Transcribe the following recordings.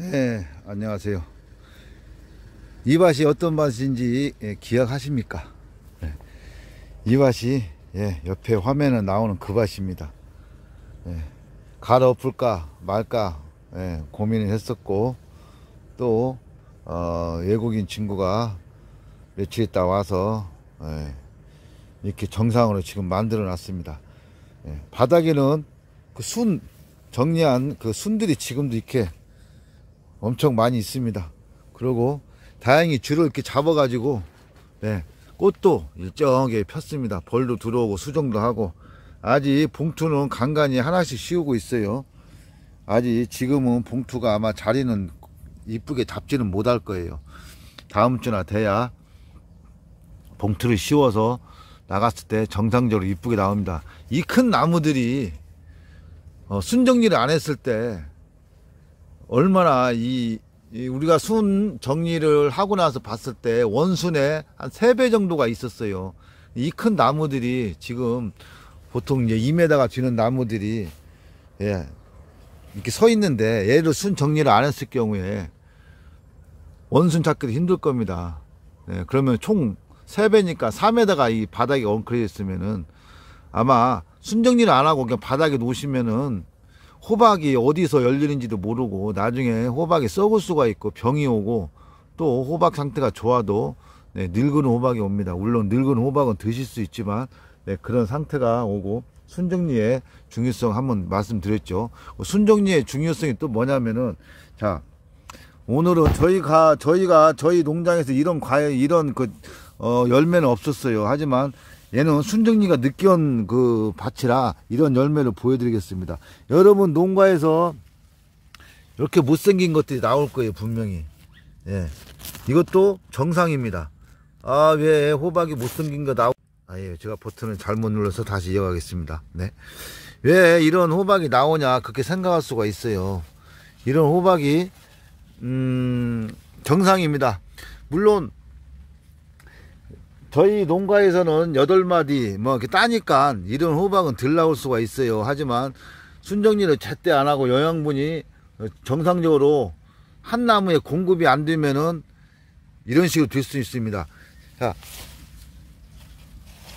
네, 안녕하세요. 이 밭이 어떤 밭인지 예, 기억하십니까? 네. 이 밭이 예, 옆에 화면에 나오는 그 밭입니다. 예, 갈아엎을까 말까 예, 고민을 했었고 또 어, 외국인 친구가 며칠 있다 와서 이렇게 정상으로 지금 만들어 놨습니다. 바닥에는 그 순 정리한 그 순들이 지금도 이렇게 엄청 많이 있습니다. 그리고 다행히 줄을 이렇게 잡아가지고 네, 꽃도 일정하게 폈습니다. 벌도 들어오고 수정도 하고 아직 봉투는 간간히 하나씩 씌우고 있어요. 아직 지금은 봉투가 아마 자리는 이쁘게 잡지는 못할 거예요. 다음 주나 돼야 봉투를 씌워서 나갔을 때 정상적으로 이쁘게 나옵니다. 이 큰 나무들이 어, 순정리를 안 했을 때 얼마나 이, 이 우리가 순 정리를 하고 나서 봤을 때 원순에 한 세 배 정도가 있었어요. 이 큰 나무들이 지금 보통 이제 2m가 되는 나무들이 예, 이렇게 서 있는데 얘를 순 정리를 안 했을 경우에 원순 찾기도 힘들 겁니다. 예, 그러면 총 3배니까 3m가 이 바닥에 엉클어 있으면은 아마 순정리를 안 하고 그냥 바닥에 놓으시면은 호박이 어디서 열리는지도 모르고 나중에 호박이 썩을 수가 있고 병이 오고 또 호박 상태가 좋아도 네, 늙은 호박이 옵니다. 물론 늙은 호박은 드실 수 있지만 네, 그런 상태가 오고 순정리의 중요성 한번 말씀드렸죠. 순정리의 중요성이 또 뭐냐면은 자 오늘은 저희가 저희가 저희 농장에서 이런 과일 이런 그 어, 열매는 없었어요. 하지만 얘는 순정리가 늦게 온그 밭이라 이런 열매를 보여드리겠습니다. 여러분 농가에서 이렇게 못생긴 것들이 나올 거예요 분명히. 예. 이것도 정상입니다. 아 왜 호박이 못생긴 거 나오 아예 제가 버튼을 잘못 눌러서 다시 이어가겠습니다. 네. 왜 이런 호박이 나오냐 그렇게 생각할 수가 있어요. 이런 호박이 음 정상입니다. 물론 저희 농가에서는 여덟 마디 뭐 이렇게 따니까 이런 호박은 덜 나올 수가 있어요. 하지만 순정리를 제때 안 하고 영양분이 정상적으로 한 나무에 공급이 안 되면은 이런 식으로 될 수 있습니다. 자,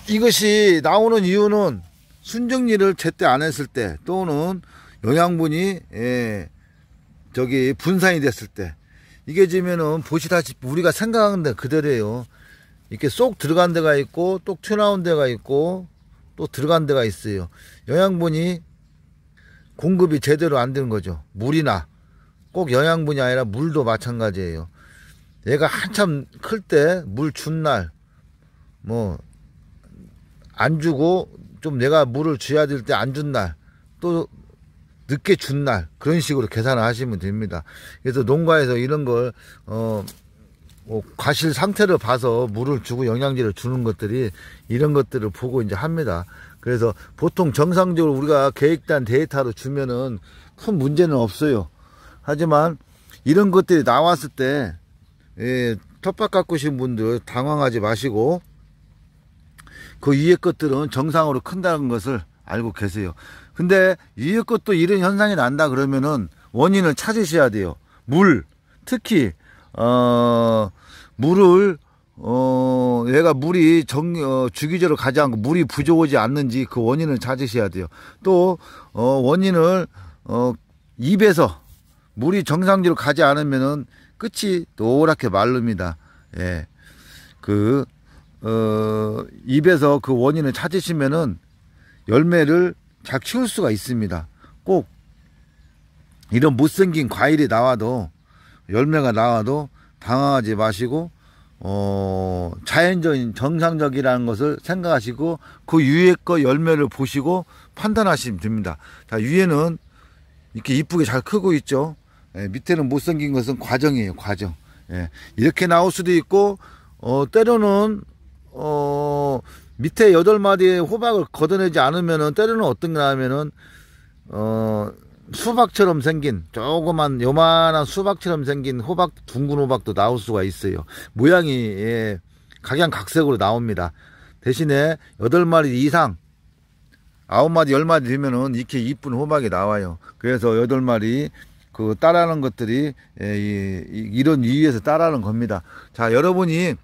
이것이 나오는 이유는 순정리를 제때 안 했을 때 또는 영양분이 예, 저기 분산이 됐을 때 이게 지면은 보시다시피 우리가 생각하는 데 그대로예요. 이렇게 쏙 들어간 데가 있고 또 튀어나온 데가 있고 또 들어간 데가 있어요. 영양분이 공급이 제대로 안 되는 거죠. 물이나 꼭 영양분이 아니라 물도 마찬가지예요. 얘가 한참 클 때 물 준 날 뭐 안 주고 좀 내가 물을 줘야 될 때 안 준 날 또 늦게 준 날 그런 식으로 계산을 하시면 됩니다. 그래서 농가에서 이런 걸어 뭐 과실 상태를 봐서 물을 주고 영양제를 주는 것들이 이런 것들을 보고 이제 합니다. 그래서 보통 정상적으로 우리가 계획단 데이터로 주면은 큰 문제는 없어요. 하지만 이런 것들이 나왔을 때 예, 텃밭 가꾸신 분들 당황하지 마시고 그 위에 것들은 정상으로 큰다는 것을 알고 계세요. 근데 위에 것도 이런 현상이 난다 그러면은 원인을 찾으셔야 돼요. 물, 특히 어, 물을 어, 얘가 물이 정, 어, 주기적으로 가지 않고 물이 부족하지 않는지 그 원인을 찾으셔야 돼요. 또, 어, 원인을, 어, 입에서 물이 정상적으로 가지 않으면은 끝이 노랗게 마릅니다. 예. 그, 어, 입에서 그 원인을 찾으시면은 열매를 잘 키울 수가 있습니다. 꼭 이런 못생긴 과일이 나와도 열매가 나와도 당황하지 마시고 어, 자연적인 정상적이라는 것을 생각하시고 그 위에 거 열매를 보시고 판단하시면 됩니다. 자, 위에는 이렇게 이쁘게 잘 크고 있죠. 예, 밑에는 못생긴 것은 과정이에요, 과정. 예, 이렇게 나올 수도 있고, 어, 때로는, 어, 밑에 여덟 마디의 호박을 걷어내지 않으면은, 때로는 어떤 게 나면은, 어, 수박처럼 생긴 조그만 요만한 수박처럼 생긴 호박 둥근 호박도 나올 수가 있어요 모양이 예, 각양각색으로 나옵니다 대신에 8마리 이상 9마리 10마리 되면은 이렇게 이쁜 호박이 나와요 그래서 8마리 그 따라하는 것들이 예, 이, 이런 이유에서 따라하는 겁니다 자 여러분이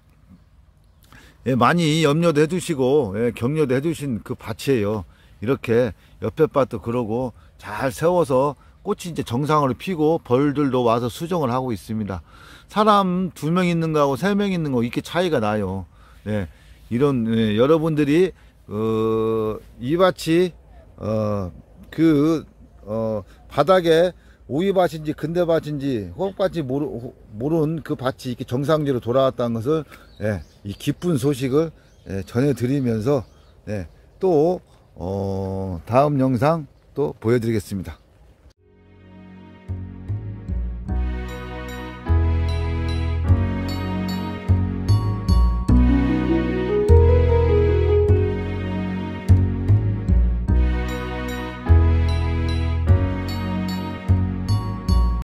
예, 많이 염려도 해주시고 예, 격려도 해주신 그 밭이에요 이렇게 옆에 밭도 그러고 잘 세워서 꽃이 이제 정상으로 피고 벌들도 와서 수정을 하고 있습니다. 사람 두 명 있는 거하고 세 명 있는 거 이렇게 차이가 나요. 네, 이런 네, 여러분들이 어, 이밭이 어, 그 어, 바닥에 오이밭인지 근대밭인지 호박밭인지 모르, 모른 그 밭이 이렇게 정상지로 돌아왔다는 것을 예, 이 기쁜 소식을 예, 전해드리면서 예, 또 어, 다음 영상 또 보여드리겠습니다.